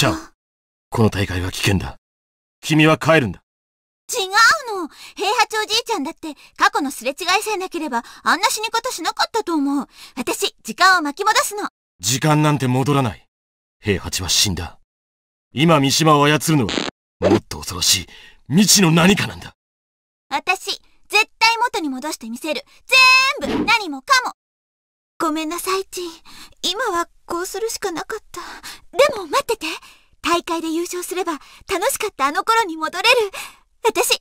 シャオ、この大会は危険だ。君は帰るんだ。違うの平八おじいちゃんだって過去のすれ違いさえなければあんな死に方しなかったと思う。私、時間を巻き戻すの。時間なんて戻らない。平八は死んだ。今三島を操るのはもっと恐ろしい未知の何かなんだ。私、絶対元に戻してみせる。ぜーんぶ、何もかも。ごめんなさい、ちん。今はこうするしかなかった。でも待ってで優勝すれば楽しかったあの頃に戻れる私